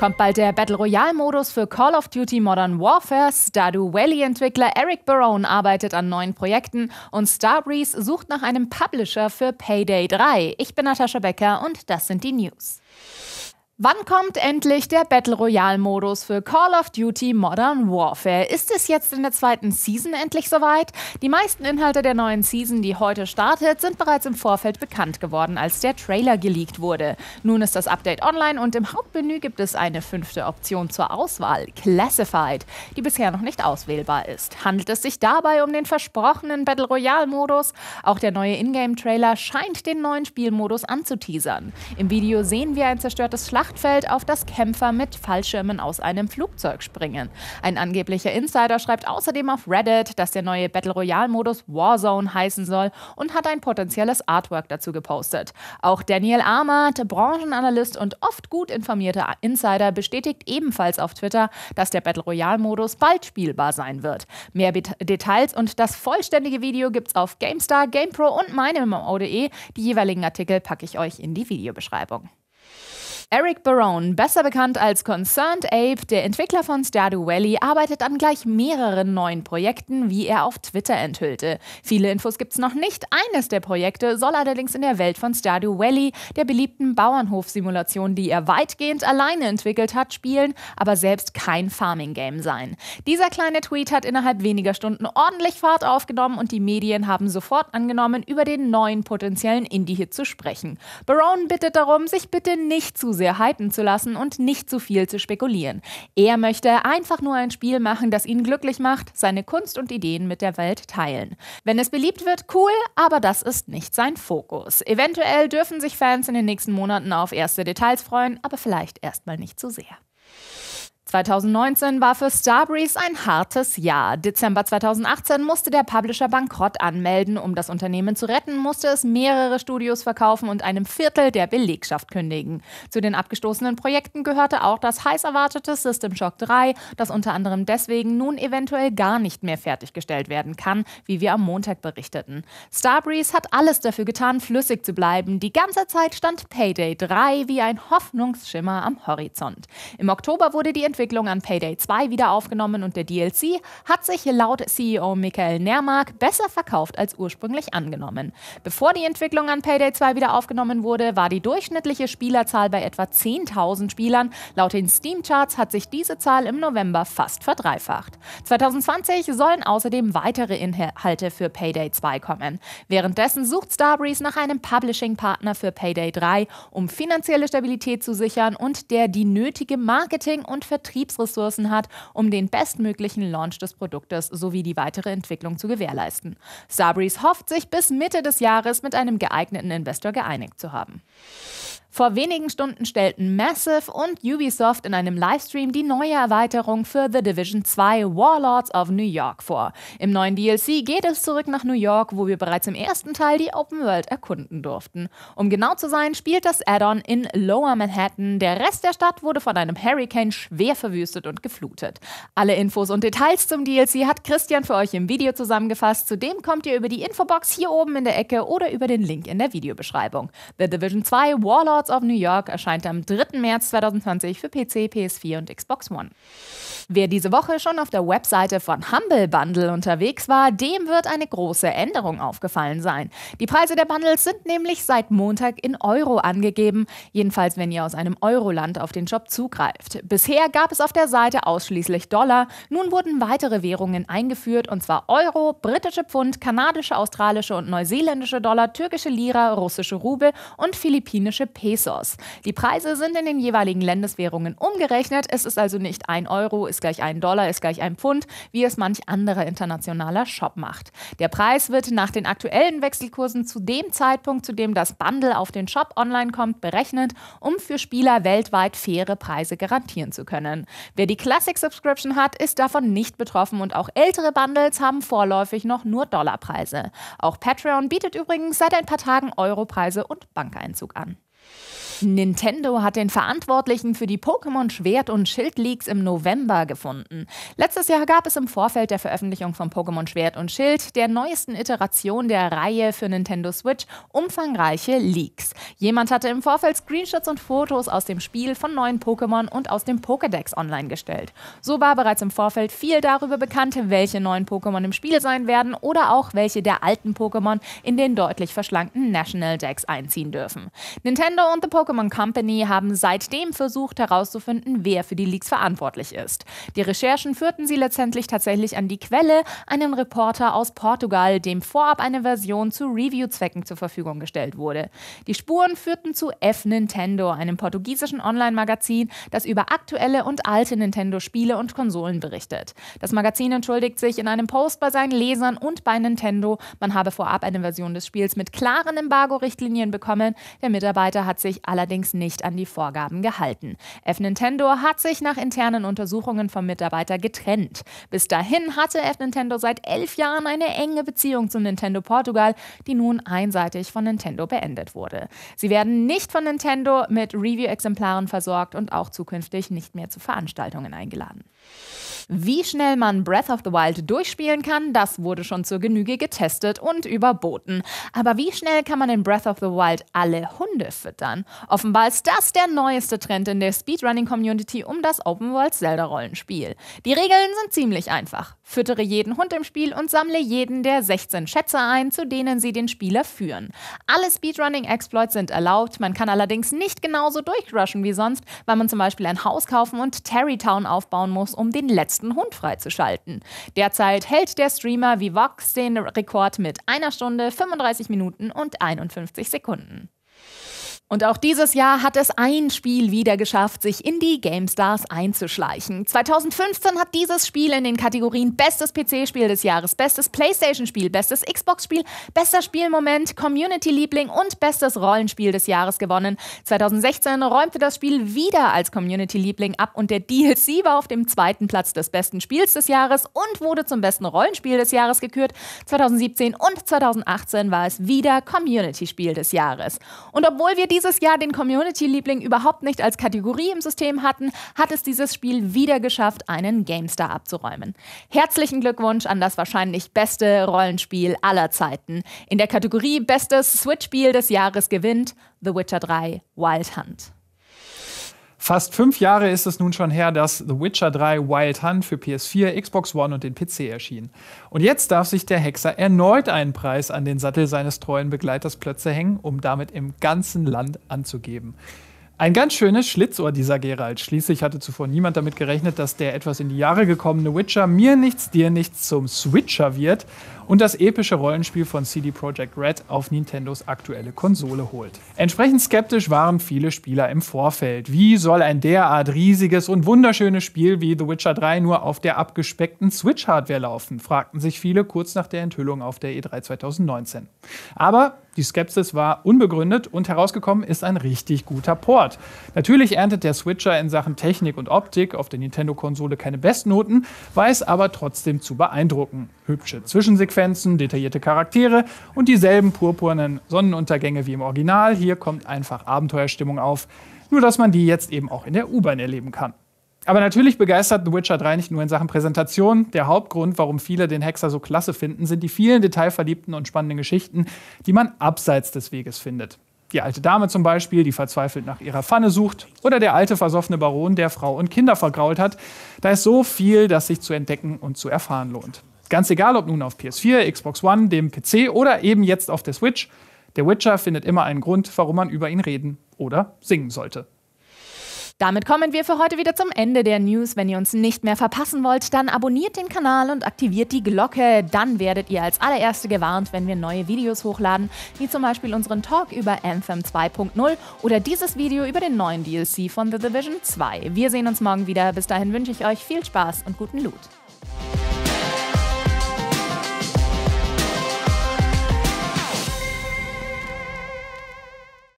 kommt bald der Battle Royale-Modus für Call of Duty Modern Warfare, Stardew Valley-Entwickler Eric Barone arbeitet an neuen Projekten und Starbreeze sucht nach einem Publisher für Payday 3. Ich bin Natascha Becker und das sind die News. Wann kommt endlich der Battle Royale-Modus für Call of Duty Modern Warfare? Ist es jetzt in der zweiten Season endlich soweit? Die meisten Inhalte der neuen Season, die heute startet, sind bereits im Vorfeld bekannt geworden, als der Trailer geleakt wurde. Nun ist das Update online und im Hauptmenü gibt es eine fünfte Option zur Auswahl, Classified, die bisher noch nicht auswählbar ist. Handelt es sich dabei um den versprochenen Battle Royale-Modus? Auch der neue Ingame-Trailer scheint den neuen Spielmodus anzuteasern. Im Video sehen wir ein zerstörtes Schlacht Schlachtfeld auf das Kämpfer mit Fallschirmen aus einem Flugzeug springen. Ein angeblicher Insider schreibt außerdem auf Reddit, dass der neue Battle Royale-Modus Warzone heißen soll und hat ein potenzielles Artwork dazu gepostet. Auch Daniel Ahmad, Branchenanalyst und oft gut informierter Insider, bestätigt ebenfalls auf Twitter, dass der Battle Royale-Modus bald spielbar sein wird. Mehr Be Details und das vollständige Video gibt's auf GameStar, GamePro und meinem MMO.de. Die jeweiligen Artikel packe ich euch in die Videobeschreibung. Eric Barone, besser bekannt als Concerned Ape, der Entwickler von Stardew Valley, arbeitet an gleich mehreren neuen Projekten, wie er auf Twitter enthüllte. Viele Infos gibt's noch nicht. Eines der Projekte soll allerdings in der Welt von Stardew Valley, der beliebten Bauernhof-Simulation, die er weitgehend alleine entwickelt hat, spielen, aber selbst kein Farming-Game sein. Dieser kleine Tweet hat innerhalb weniger Stunden ordentlich Fahrt aufgenommen und die Medien haben sofort angenommen, über den neuen potenziellen Indie-Hit zu sprechen. Barone bittet darum, sich bitte nicht zu sehr hypen zu lassen und nicht zu viel zu spekulieren. Er möchte einfach nur ein Spiel machen, das ihn glücklich macht, seine Kunst und Ideen mit der Welt teilen. Wenn es beliebt wird, cool, aber das ist nicht sein Fokus. Eventuell dürfen sich Fans in den nächsten Monaten auf erste Details freuen, aber vielleicht erstmal nicht zu so sehr. 2019 war für Starbreeze ein hartes Jahr. Dezember 2018 musste der Publisher Bankrott anmelden. Um das Unternehmen zu retten, musste es mehrere Studios verkaufen und einem Viertel der Belegschaft kündigen. Zu den abgestoßenen Projekten gehörte auch das heiß erwartete System Shock 3, das unter anderem deswegen nun eventuell gar nicht mehr fertiggestellt werden kann, wie wir am Montag berichteten. Starbreeze hat alles dafür getan, flüssig zu bleiben. Die ganze Zeit stand Payday 3 wie ein Hoffnungsschimmer am Horizont. Im Oktober wurde die Entwicklung Weiterentwicklung an Payday 2 wieder aufgenommen und der DLC hat sich laut CEO Michael Nermark besser verkauft als ursprünglich angenommen. Bevor die Entwicklung an Payday 2 wieder aufgenommen wurde, war die durchschnittliche Spielerzahl bei etwa 10.000 Spielern. Laut den Steam-Charts hat sich diese Zahl im November fast verdreifacht. 2020 sollen außerdem weitere Inhalte für Payday 2 kommen. Währenddessen sucht Starbreeze nach einem Publishing-Partner für Payday 3, um finanzielle Stabilität zu sichern und der die nötige Marketing- und Vertriebs Vertriebsressourcen hat, um den bestmöglichen Launch des Produktes sowie die weitere Entwicklung zu gewährleisten. Sabris hofft sich bis Mitte des Jahres mit einem geeigneten Investor geeinigt zu haben. Vor wenigen Stunden stellten Massive und Ubisoft in einem Livestream die neue Erweiterung für The Division 2 Warlords of New York vor. Im neuen DLC geht es zurück nach New York, wo wir bereits im ersten Teil die Open World erkunden durften. Um genau zu sein, spielt das Add-on in Lower Manhattan. Der Rest der Stadt wurde von einem Hurricane schwer verwüstet und geflutet. Alle Infos und Details zum DLC hat Christian für euch im Video zusammengefasst. Zudem kommt ihr über die Infobox hier oben in der Ecke oder über den Link in der Videobeschreibung. The Division 2 Warlords Lords of New York erscheint am 3. März 2020 für PC, PS4 und Xbox One. Wer diese Woche schon auf der Webseite von Humble Bundle unterwegs war, dem wird eine große Änderung aufgefallen sein. Die Preise der Bundles sind nämlich seit Montag in Euro angegeben, jedenfalls wenn ihr aus einem Euroland auf den Shop zugreift. Bisher gab es auf der Seite ausschließlich Dollar, nun wurden weitere Währungen eingeführt, und zwar Euro, britische Pfund, kanadische, australische und neuseeländische Dollar, türkische Lira, russische Rubel und philippinische Pesos. Die Preise sind in den jeweiligen Landeswährungen umgerechnet, es ist also nicht 1 Euro, es ist gleich ein Dollar, ist gleich ein Pfund, wie es manch anderer internationaler Shop macht. Der Preis wird nach den aktuellen Wechselkursen zu dem Zeitpunkt, zu dem das Bundle auf den Shop online kommt, berechnet, um für Spieler weltweit faire Preise garantieren zu können. Wer die Classic Subscription hat, ist davon nicht betroffen und auch ältere Bundles haben vorläufig noch nur Dollarpreise. Auch Patreon bietet übrigens seit ein paar Tagen Europreise und Bankeinzug an. Nintendo hat den Verantwortlichen für die Pokémon Schwert und Schild Leaks im November gefunden. Letztes Jahr gab es im Vorfeld der Veröffentlichung von Pokémon Schwert und Schild, der neuesten Iteration der Reihe für Nintendo Switch, umfangreiche Leaks. Jemand hatte im Vorfeld Screenshots und Fotos aus dem Spiel von neuen Pokémon und aus dem Pokédex online gestellt. So war bereits im Vorfeld viel darüber bekannt, welche neuen Pokémon im Spiel sein werden oder auch welche der alten Pokémon in den deutlich verschlankten National Decks einziehen dürfen. Nintendo und The Pokémon Pokémon Company haben seitdem versucht herauszufinden, wer für die Leaks verantwortlich ist. Die Recherchen führten sie letztendlich tatsächlich an die Quelle, einen Reporter aus Portugal, dem vorab eine Version zu Review-Zwecken zur Verfügung gestellt wurde. Die Spuren führten zu F Nintendo, einem portugiesischen Online-Magazin, das über aktuelle und alte Nintendo-Spiele und Konsolen berichtet. Das Magazin entschuldigt sich in einem Post bei seinen Lesern und bei Nintendo, man habe vorab eine Version des Spiels mit klaren Embargo-Richtlinien bekommen. Der Mitarbeiter hat sich allerdings allerdings nicht an die Vorgaben gehalten. F-Nintendo hat sich nach internen Untersuchungen vom Mitarbeiter getrennt. Bis dahin hatte F-Nintendo seit elf Jahren eine enge Beziehung zu Nintendo Portugal, die nun einseitig von Nintendo beendet wurde. Sie werden nicht von Nintendo mit Review-Exemplaren versorgt und auch zukünftig nicht mehr zu Veranstaltungen eingeladen. Wie schnell man Breath of the Wild durchspielen kann, das wurde schon zur Genüge getestet und überboten. Aber wie schnell kann man in Breath of the Wild alle Hunde füttern? Offenbar ist das der neueste Trend in der Speedrunning-Community um das Open-World-Zelda-Rollenspiel. Die Regeln sind ziemlich einfach. Füttere jeden Hund im Spiel und sammle jeden der 16 Schätze ein, zu denen sie den Spieler führen. Alle Speedrunning-Exploits sind erlaubt, man kann allerdings nicht genauso durchrushen wie sonst, weil man zum Beispiel ein Haus kaufen und Terrytown aufbauen muss, um den letzten Hund freizuschalten. Derzeit hält der Streamer Vivox den Rekord mit einer Stunde, 35 Minuten und 51 Sekunden. Und auch dieses Jahr hat es ein Spiel wieder geschafft, sich in die GameStars einzuschleichen. 2015 hat dieses Spiel in den Kategorien Bestes PC-Spiel des Jahres, Bestes PlayStation-Spiel, Bestes Xbox-Spiel, Bester Spielmoment, Community-Liebling und Bestes Rollenspiel des Jahres gewonnen. 2016 räumte das Spiel wieder als Community-Liebling ab und der DLC war auf dem zweiten Platz des besten Spiels des Jahres und wurde zum besten Rollenspiel des Jahres gekürt. 2017 und 2018 war es wieder Community-Spiel des Jahres. Und obwohl wir dieses Jahr den Community-Liebling überhaupt nicht als Kategorie im System hatten, hat es dieses Spiel wieder geschafft, einen GameStar abzuräumen. Herzlichen Glückwunsch an das wahrscheinlich beste Rollenspiel aller Zeiten. In der Kategorie Bestes Switch-Spiel des Jahres gewinnt The Witcher 3 Wild Hunt. Fast fünf Jahre ist es nun schon her, dass The Witcher 3 Wild Hunt für PS4, Xbox One und den PC erschien. Und jetzt darf sich der Hexer erneut einen Preis an den Sattel seines treuen Begleiters Plötze hängen, um damit im ganzen Land anzugeben. Ein ganz schönes Schlitzohr dieser Gerald. Schließlich hatte zuvor niemand damit gerechnet, dass der etwas in die Jahre gekommene Witcher mir nichts, dir nichts zum Switcher wird und das epische Rollenspiel von CD Projekt Red auf Nintendos aktuelle Konsole holt. Entsprechend skeptisch waren viele Spieler im Vorfeld. Wie soll ein derart riesiges und wunderschönes Spiel wie The Witcher 3 nur auf der abgespeckten Switch-Hardware laufen? fragten sich viele kurz nach der Enthüllung auf der E3 2019. Aber die Skepsis war unbegründet und herausgekommen ist ein richtig guter Port. Natürlich erntet der Switcher in Sachen Technik und Optik auf der Nintendo-Konsole keine Bestnoten, weiß aber trotzdem zu beeindrucken. Hübsche Zwischensequenzen, detaillierte Charaktere und dieselben purpurnen Sonnenuntergänge wie im Original. Hier kommt einfach Abenteuerstimmung auf. Nur dass man die jetzt eben auch in der U-Bahn erleben kann. Aber natürlich begeistert The Witcher 3 nicht nur in Sachen Präsentation. Der Hauptgrund, warum viele den Hexer so klasse finden, sind die vielen detailverliebten und spannenden Geschichten, die man abseits des Weges findet. Die alte Dame zum Beispiel, die verzweifelt nach ihrer Pfanne sucht, oder der alte versoffene Baron, der Frau und Kinder vergrault hat. Da ist so viel, das sich zu entdecken und zu erfahren lohnt. Ganz egal, ob nun auf PS4, Xbox One, dem PC oder eben jetzt auf der Switch, der Witcher findet immer einen Grund, warum man über ihn reden oder singen sollte. Damit kommen wir für heute wieder zum Ende der News. Wenn ihr uns nicht mehr verpassen wollt, dann abonniert den Kanal und aktiviert die Glocke. Dann werdet ihr als allererste gewarnt, wenn wir neue Videos hochladen, wie zum Beispiel unseren Talk über Anthem 2.0 oder dieses Video über den neuen DLC von The Division 2. Wir sehen uns morgen wieder. Bis dahin wünsche ich euch viel Spaß und guten Loot.